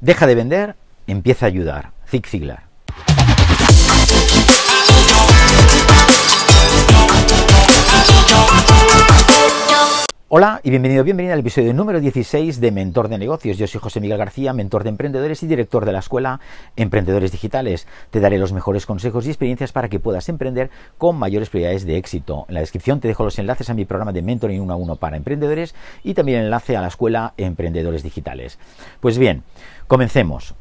Deja de vender, empieza a ayudar. Zig Ziglar. Hola y bienvenido, bienvenida al episodio número 16 de Mentor de Negocios. Yo soy José Miguel García, mentor de emprendedores y director de la escuela Emprendedores Digitales. Te daré los mejores consejos y experiencias para que puedas emprender con mayores prioridades de éxito. En la descripción te dejo los enlaces a mi programa de Mentoring 1 a 1 para emprendedores y también el enlace a la escuela Emprendedores Digitales. Pues bien, comencemos.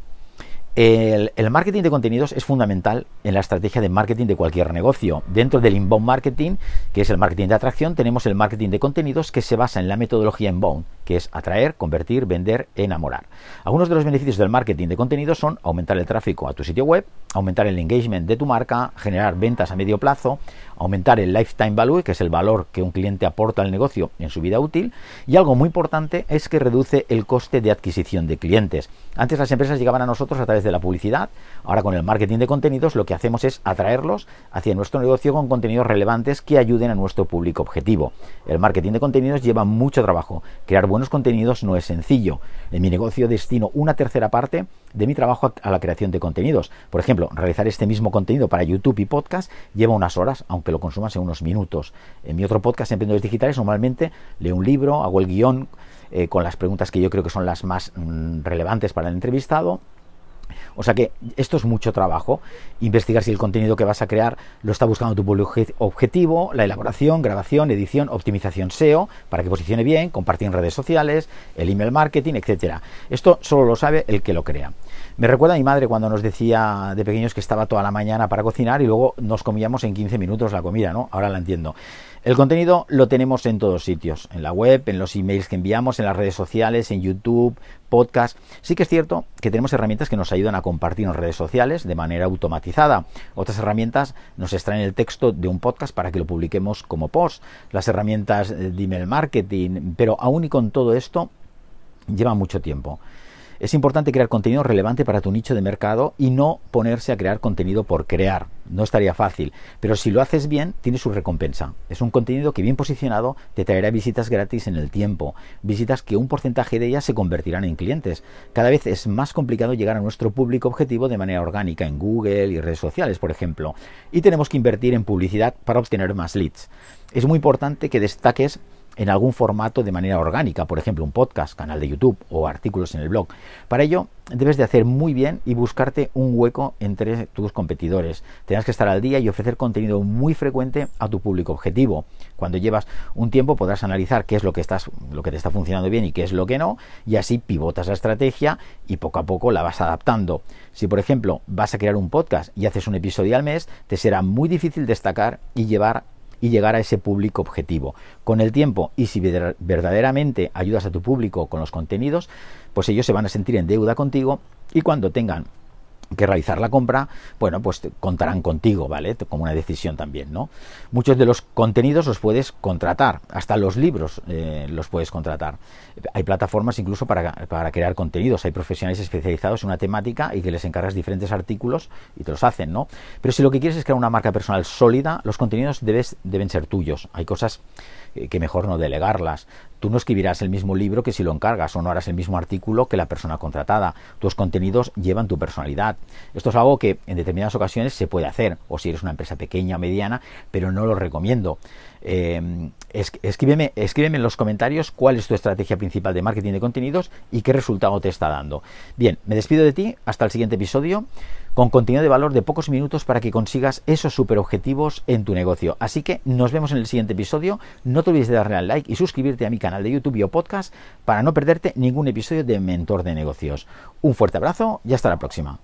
El, marketing de contenidos es fundamental en la estrategia de marketing de cualquier negocio. Dentro del inbound marketing, que es el marketing de atracción, tenemos el marketing de contenidos que se basa en la metodología inbound que es atraer, convertir, vender, enamorar. Algunos de los beneficios del marketing de contenidos son aumentar el tráfico a tu sitio web, aumentar el engagement de tu marca, generar ventas a medio plazo, aumentar el lifetime value, que es el valor que un cliente aporta al negocio en su vida útil, y algo muy importante es que reduce el coste de adquisición de clientes. Antes las empresas llegaban a nosotros a través de la publicidad, ahora con el marketing de contenidos lo que hacemos es atraerlos hacia nuestro negocio con contenidos relevantes que ayuden a nuestro público objetivo. El marketing de contenidos lleva mucho trabajo, crear buenos contenidos no es sencillo. En mi negocio destino una tercera parte de mi trabajo a la creación de contenidos. Por ejemplo, realizar este mismo contenido para YouTube y podcast lleva unas horas, aunque lo consumas en unos minutos. En mi otro podcast, Emprendedores Digitales, normalmente leo un libro, hago el guión eh, con las preguntas que yo creo que son las más mm, relevantes para el entrevistado o sea que esto es mucho trabajo, investigar si el contenido que vas a crear lo está buscando tu público objetivo, la elaboración, grabación, edición, optimización SEO, para que posicione bien, compartir en redes sociales, el email marketing, etcétera. Esto solo lo sabe el que lo crea. Me recuerda a mi madre cuando nos decía de pequeños que estaba toda la mañana para cocinar y luego nos comíamos en 15 minutos la comida, ¿no? Ahora la entiendo. El contenido lo tenemos en todos sitios, en la web, en los emails que enviamos, en las redes sociales, en YouTube, podcast. Sí que es cierto que tenemos herramientas que nos ayudan a compartir en redes sociales de manera automatizada. Otras herramientas nos extraen el texto de un podcast para que lo publiquemos como post. Las herramientas eh, de email marketing, pero aún y con todo esto, lleva mucho tiempo. Es importante crear contenido relevante para tu nicho de mercado y no ponerse a crear contenido por crear. No estaría fácil, pero si lo haces bien, tiene su recompensa. Es un contenido que bien posicionado te traerá visitas gratis en el tiempo, visitas que un porcentaje de ellas se convertirán en clientes. Cada vez es más complicado llegar a nuestro público objetivo de manera orgánica en Google y redes sociales, por ejemplo, y tenemos que invertir en publicidad para obtener más leads. Es muy importante que destaques en algún formato de manera orgánica, por ejemplo, un podcast, canal de YouTube o artículos en el blog. Para ello, debes de hacer muy bien y buscarte un hueco entre tus competidores. Tendrás que estar al día y ofrecer contenido muy frecuente a tu público objetivo. Cuando llevas un tiempo podrás analizar qué es lo que estás lo que te está funcionando bien y qué es lo que no, y así pivotas la estrategia y poco a poco la vas adaptando. Si por ejemplo, vas a crear un podcast y haces un episodio al mes, te será muy difícil destacar y llevar y llegar a ese público objetivo. Con el tiempo y si verdaderamente ayudas a tu público con los contenidos, pues ellos se van a sentir en deuda contigo y cuando tengan que realizar la compra, bueno, pues contarán contigo, ¿vale? Como una decisión también, ¿no? Muchos de los contenidos los puedes contratar, hasta los libros eh, los puedes contratar. Hay plataformas incluso para, crear contenidos, hay profesionales especializados en una temática y que les encargas diferentes artículos y te los hacen, ¿no? Pero si lo que quieres es crear una marca personal sólida, los contenidos deben ser tuyos. Hay cosas eh, que mejor no delegarlas. Tú no escribirás el mismo libro que si lo encargas o no harás el mismo artículo que la persona contratada. Tus contenidos llevan tu personalidad. Esto es algo que en determinadas ocasiones se puede hacer, o si eres una empresa pequeña o mediana, pero no lo recomiendo. Eh, escríbeme en los comentarios cuál es tu estrategia principal de marketing de contenidos y qué resultado te está dando. Bien, me despido de ti, hasta el siguiente episodio con contenido de valor de pocos minutos para que consigas esos superobjetivos en tu negocio. Así que nos vemos en el siguiente episodio. No te olvides de darle al like y suscribirte a mi canal de YouTube y o podcast para no perderte ningún episodio de Mentor de Negocios. Un fuerte abrazo y hasta la próxima.